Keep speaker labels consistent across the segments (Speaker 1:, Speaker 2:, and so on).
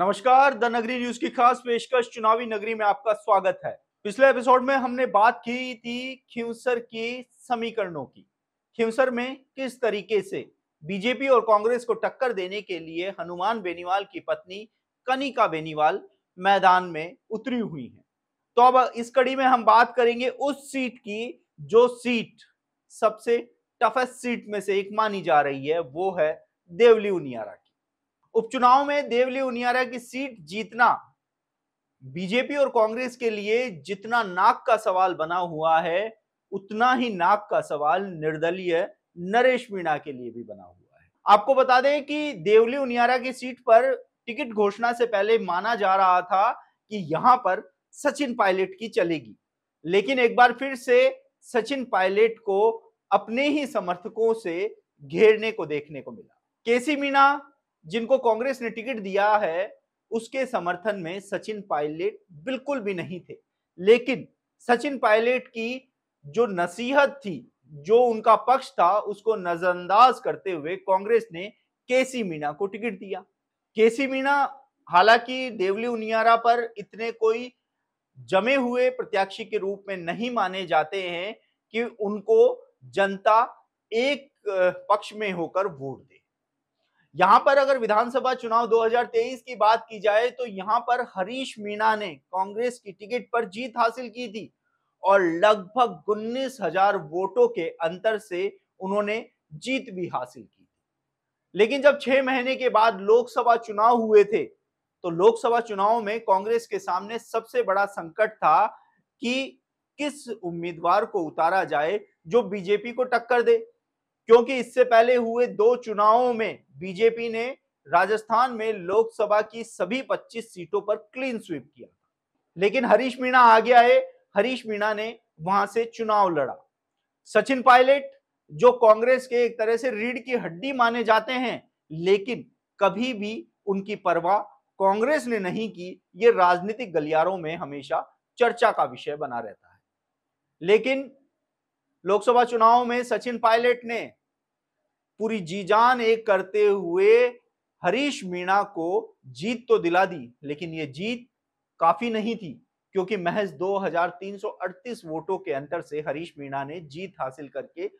Speaker 1: नमस्कार द नगरी न्यूज की खास पेशकश चुनावी नगरी में आपका स्वागत है पिछले एपिसोड में हमने बात की थी खिंसर की समीकरणों की खिंसर में किस तरीके से बीजेपी और कांग्रेस को टक्कर देने के लिए हनुमान बेनीवाल की पत्नी कनिका बेनीवाल मैदान में उतरी हुई हैं तो अब इस कड़ी में हम बात करेंगे उस सीट की जो सीट सबसे टफेस्ट सीट में से एक मानी जा रही है वो है देवली उनियारा उपचुनाव में देवली उनियारा की सीट जीतना बीजेपी और कांग्रेस के लिए जितना नाक का सवाल बना हुआ है उतना ही नाक का सवाल निर्दलीय नरेश मीणा के लिए भी बना हुआ है आपको बता दें कि देवली उनियारा की सीट पर टिकट घोषणा से पहले माना जा रहा था कि यहां पर सचिन पायलट की चलेगी लेकिन एक बार फिर से सचिन पायलट को अपने ही समर्थकों से घेरने को देखने को मिला केसी मीणा जिनको कांग्रेस ने टिकट दिया है उसके समर्थन में सचिन पायलट बिल्कुल भी नहीं थे लेकिन सचिन पायलट की जो नसीहत थी जो उनका पक्ष था उसको नजरअंदाज करते हुए कांग्रेस ने केसी मीणा को टिकट दिया केसी मीणा हालांकि देवली उनियारा पर इतने कोई जमे हुए प्रत्याशी के रूप में नहीं माने जाते हैं कि उनको जनता एक पक्ष में होकर वोट दे यहां पर अगर विधानसभा चुनाव 2023 की बात की जाए तो यहां पर हरीश मीणा ने कांग्रेस की टिकट पर जीत हासिल की थी और लगभग उन्नीस हजार वोटों के अंतर से उन्होंने जीत भी हासिल की लेकिन जब छह महीने के बाद लोकसभा चुनाव हुए थे तो लोकसभा चुनाव में कांग्रेस के सामने सबसे बड़ा संकट था कि किस उम्मीदवार को उतारा जाए जो बीजेपी को टक्कर दे क्योंकि इससे पहले हुए दो चुनावों में बीजेपी ने राजस्थान में लोकसभा की सभी 25 सीटों पर क्लीन स्वीप किया लेकिन हरीश मीणा आ गया है हरीश मीणा ने वहां से चुनाव लड़ा सचिन पायलट जो कांग्रेस के एक तरह से रीढ़ की हड्डी माने जाते हैं लेकिन कभी भी उनकी परवाह कांग्रेस ने नहीं की ये राजनीतिक गलियारों में हमेशा चर्चा का विषय बना रहता है लेकिन लोकसभा चुनाव में सचिन पायलट ने पूरी जी जान एक करते हुए हरीश मीणा को जीत तो दिला दी लेकिन ये जीत काफी नहीं थी क्योंकि महज 2338 वोटों के अंतर से हरीश मीणा ने जीत हासिल करके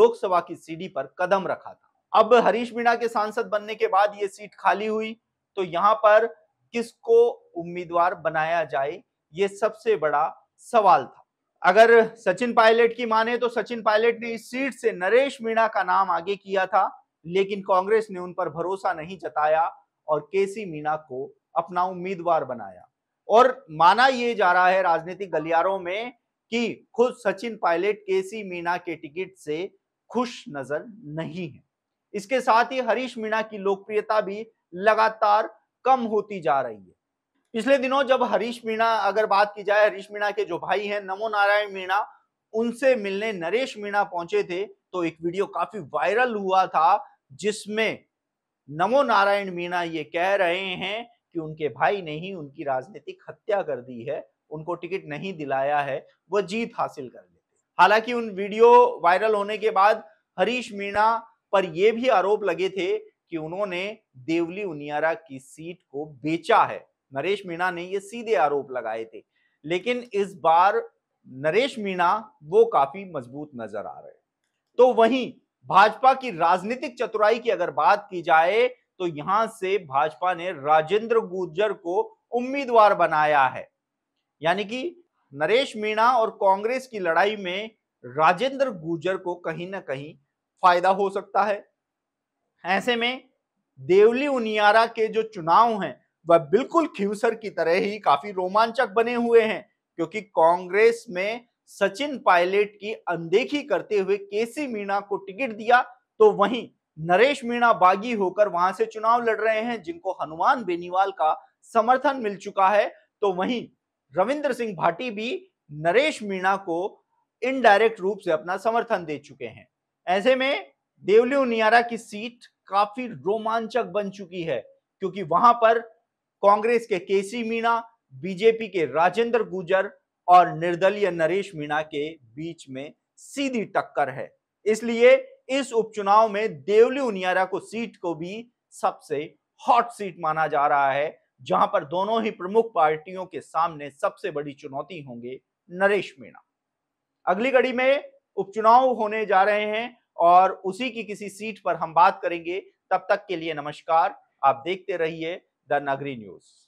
Speaker 1: लोकसभा की सीढ़ी पर कदम रखा था अब हरीश मीणा के सांसद बनने के बाद ये सीट खाली हुई तो यहां पर किसको उम्मीदवार बनाया जाए ये सबसे बड़ा सवाल था अगर सचिन पायलट की माने तो सचिन पायलट ने इस सीट से नरेश मीणा का नाम आगे किया था लेकिन कांग्रेस ने उन पर भरोसा नहीं जताया और केसी मीणा को अपना उम्मीदवार बनाया और माना यह जा रहा है राजनीतिक गलियारों में कि खुद सचिन पायलट केसी मीणा के टिकट से खुश नजर नहीं है इसके साथ ही हरीश मीणा की लोकप्रियता भी लगातार कम होती जा रही है पिछले दिनों जब हरीश मीणा अगर बात की जाए हरीश मीणा के जो भाई हैं नमो नारायण मीणा उनसे मिलने नरेश मीणा पहुंचे थे तो एक वीडियो काफी वायरल हुआ था जिसमें नमो नारायण मीणा ये कह रहे हैं कि उनके भाई ने ही उनकी राजनीतिक हत्या कर दी है उनको टिकट नहीं दिलाया है वह जीत हासिल कर लेते हालांकि उन वीडियो वायरल होने के बाद हरीश मीणा पर यह भी आरोप लगे थे कि उन्होंने देवली उनियारा की सीट को बेचा है नरेश मीणा ने ये सीधे आरोप लगाए थे लेकिन इस बार नरेश मीणा वो काफी मजबूत नजर आ रहे तो वहीं भाजपा की राजनीतिक चतुराई की अगर बात की जाए तो यहां से भाजपा ने राजेंद्र गुर्जर को उम्मीदवार बनाया है यानी कि नरेश मीणा और कांग्रेस की लड़ाई में राजेंद्र गुर्जर को कहीं ना कहीं फायदा हो सकता है ऐसे में देवली उनियारा के जो चुनाव हैं वह बिल्कुल खिवसर की तरह ही काफी रोमांचक बने हुए हैं क्योंकि कांग्रेस में सचिन पायलट की अनदेखी करते हुए केसी मीणा को टिकट दिया तो वहीं नरेश मीणा बागी होकर वहां से चुनाव लड़ रहे हैं जिनको हनुमान बेनीवाल का समर्थन मिल चुका है तो वहीं रविंद्र सिंह भाटी भी नरेश मीणा को इनडायरेक्ट रूप से अपना समर्थन दे चुके हैं ऐसे में देवली नियारा की सीट काफी रोमांचक बन चुकी है क्योंकि वहां पर कांग्रेस के केसी मीणा बीजेपी के राजेंद्र गुजर और निर्दलीय नरेश मीणा के बीच में सीधी टक्कर है इसलिए इस उपचुनाव में देवली उनियारा को सीट को भी सबसे हॉट सीट माना जा रहा है जहां पर दोनों ही प्रमुख पार्टियों के सामने सबसे बड़ी चुनौती होंगे नरेश मीणा अगली कड़ी में उपचुनाव होने जा रहे हैं और उसी की किसी सीट पर हम बात करेंगे तब तक के लिए नमस्कार आप देखते रहिए than Agri News.